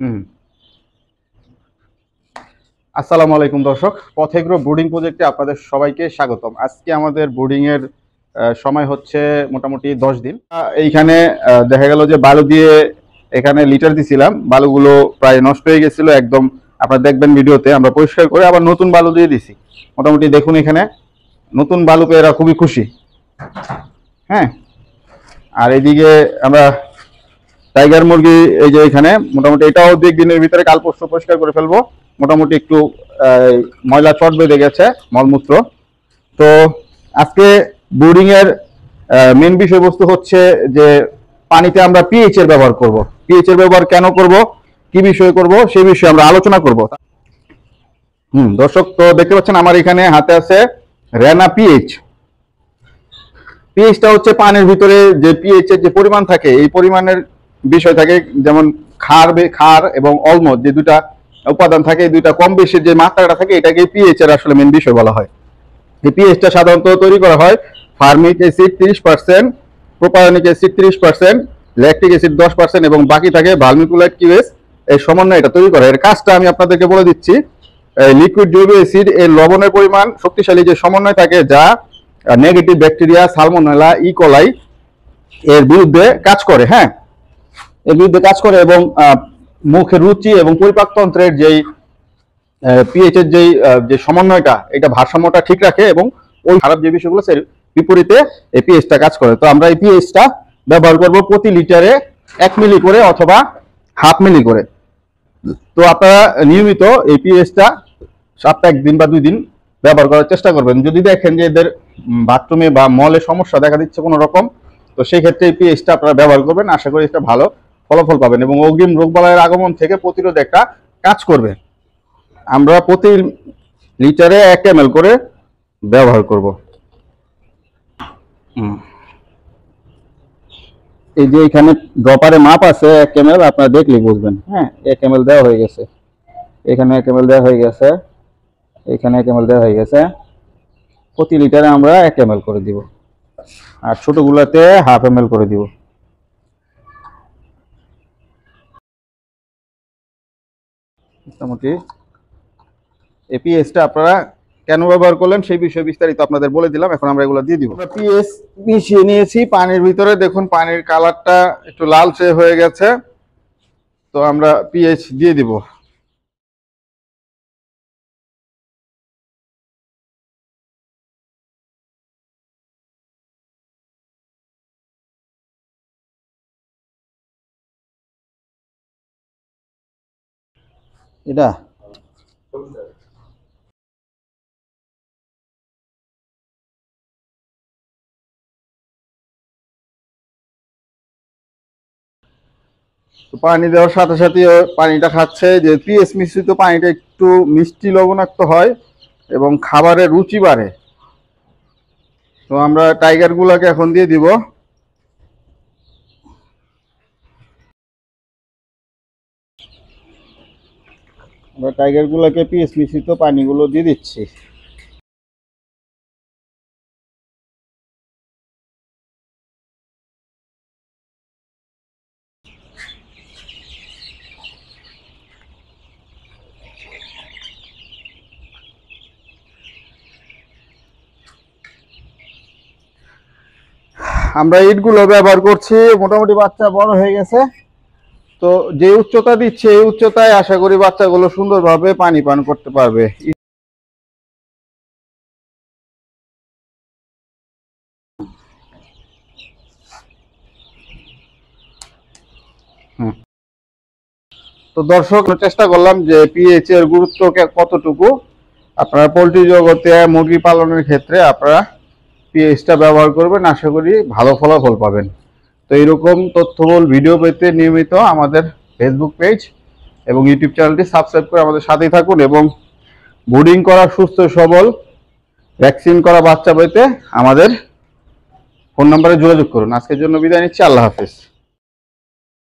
হুম আসসালামু আলাইকুম দর্শক পথেগ্রো বোর্ডিং প্রজেক্টে আপনাদের সবাইকে স্বাগতম আজকে আমাদের বোর্ডিংয়ের সময় হচ্ছে মোটামুটি দশ দিন এইখানে দেখা গেল যে বালু দিয়ে এখানে লিটার দিছিলাম বালুগুলো প্রায় নষ্ট হয়ে গেছিলো একদম আপনারা দেখবেন ভিডিওতে আমরা পরিষ্কার করে আবার নতুন বালু দিয়ে দিছি মোটামুটি দেখুন এখানে নতুন বালু পেয়ে এরা খুবই খুশি হ্যাঁ আর এদিকে আমরা টাইগার মুরগি এই যে এখানে মোটামুটি এটাও দু একদিনের ভিতরে কালপোষ্ঠ পরিষ্কার করে ফেলবো মোটামুটি একটু ময়লা চট বেঁধে গেছে মলমূত্র তো আজকে বোর্ডিংয়ের মেন বিষয়বস্তু হচ্ছে যে পানিতে আমরা পিএইচ এর ব্যবহার করব পিএইচ এর ব্যবহার কেন করব কি বিষয়ে করব সেই বিষয়ে আমরা আলোচনা করব হুম দর্শক তো দেখতে পাচ্ছেন আমার এখানে হাতে আছে রেনা পিএইচ পিএইচটা হচ্ছে পানির ভিতরে যে পিএইচ এর যে পরিমাণ থাকে এই পরিমাণের বিষয় থাকে যেমন খার খার এবং অলম যে দুটা উপাদান থাকে দুইটা কম বেশির যে মাত্রাটা থাকে এটাকে পিএইচ এর আসলে মেন বিষয় বলা হয় এই পিএইচটা সাধারণত তৈরি করা হয় ফার্মিক অ্যাসিড তিরিশ পার্সেন্ট প্রোপায়নিক অ্যাসিড তিরিশ পার্সেন্ট ল্যাকটিক অ্যাসিড দশ পার্সেন্ট এবং বাকি থাকে ভার্মিকুলাইট কিউএস এই সমন্বয় এটা তৈরি করা এর কাজটা আমি আপনাদেরকে বলে দিচ্ছি লিকুইড জৈব অ্যাসিড এর লবণের পরিমাণ শক্তিশালী যে সমন্বয় থাকে যা নেগেটিভ ব্যাকটেরিয়া সালমোনেলা ইকোলাই এর বিরুদ্ধে কাজ করে হ্যাঁ এর বিরুদ্ধে কাজ করে এবং মুখের রুচি এবং পরিপাকতন্ত্রের যেই পিএইচ এর যেই যে সমন্বয়টা এটা ভারসাম্যটা ঠিক রাখে এবং ওই খারাপ যে বিষয়গুলো সে বিপরীতে এই পিএইচটা কাজ করে তো আমরা এই পিএইচটা ব্যবহার করব প্রতি লিটারে এক মিলি করে অথবা হাফ মিলি করে তো আপনারা নিয়মিত এই পিএইচটা সপ্তাহে দিন বা দুই দিন ব্যবহার করার চেষ্টা করবেন যদি দেখেন যে এদের বাথরুমে বা মলে সমস্যা দেখা দিচ্ছে কোনো রকম তো সেই ক্ষেত্রে এই পিএইচটা আপনারা ব্যবহার করবেন আশা করি এটা ভালো ফলাফল পাবেন এবং অগ্রিম বালাইয়ের আগমন থেকে প্রতিরোধ একটা কাজ করবে আমরা প্রতি লিটারে এক এম করে ব্যবহার করব এই যে এখানে ড্রপারে মাপ আছে এক এম আপনারা দেখলে বুঝবেন হ্যাঁ এক এম দেওয়া হয়ে গেছে এখানে এক এম দেওয়া হয়ে গেছে এখানে এক এম দেওয়া হয়ে গেছে প্রতি লিটারে আমরা এক এম করে দিব আর ছোটোগুলোতে হাফ এম করে দিব মোটামুটি এপিএসটা আপনারা কেন ব্যবহার করলেন সেই বিষয়ে বিস্তারিত আপনাদের বলে দিলাম এখন আমরা এগুলো দিয়ে দিব পিএস মিশিয়ে নিয়েছি পানির ভিতরে দেখুন পানির কালারটা একটু লালচে হয়ে গেছে তো আমরা পিএইচ দিয়ে দিব এটা পানি দেওয়ার সাথে সাথে পানিটা খাচ্ছে যে পিএস মিশ্রিত পানিটা একটু মিষ্টি লবণাক্ত হয় এবং খাবারের রুচি বাড়ে তো আমরা টাইগারগুলোকে এখন দিয়ে দিব আমরা টাইগারগুলোকে পিস মিশ্রিত পানিগুলো দিয়ে দিচ্ছি আমরা ইটগুলো ব্যবহার করছি মোটামুটি বাচ্চা বড় হয়ে গেছে তো যে উচ্চতা দিচ্ছে এই উচ্চতায় আশা করি বাচ্চাগুলো সুন্দরভাবে পানি পান করতে পারবে তো দর্শক চেষ্টা করলাম যে পিএইচ এর গুরুত্ব কতটুকু আপনার পোলট্রি জগতে মুরগি পালনের ক্ষেত্রে আপনারা পিএইচটা ব্যবহার করবেন আশা করি ভালো ফলাফল পাবেন তো এরকম তথ্যবল ভিডিও পেতে নিয়মিত আমাদের ফেসবুক পেজ এবং ইউটিউব চ্যানেলটি সাবস্ক্রাইব করে আমাদের সাথেই থাকুন এবং ব্রুডিং করা সুস্থ সবল ভ্যাকসিন করা বাচ্চা পেতে আমাদের ফোন নম্বরে যোগাযোগ করুন আজকের জন্য বিদায় নিচ্ছি আল্লাহ হাফিজ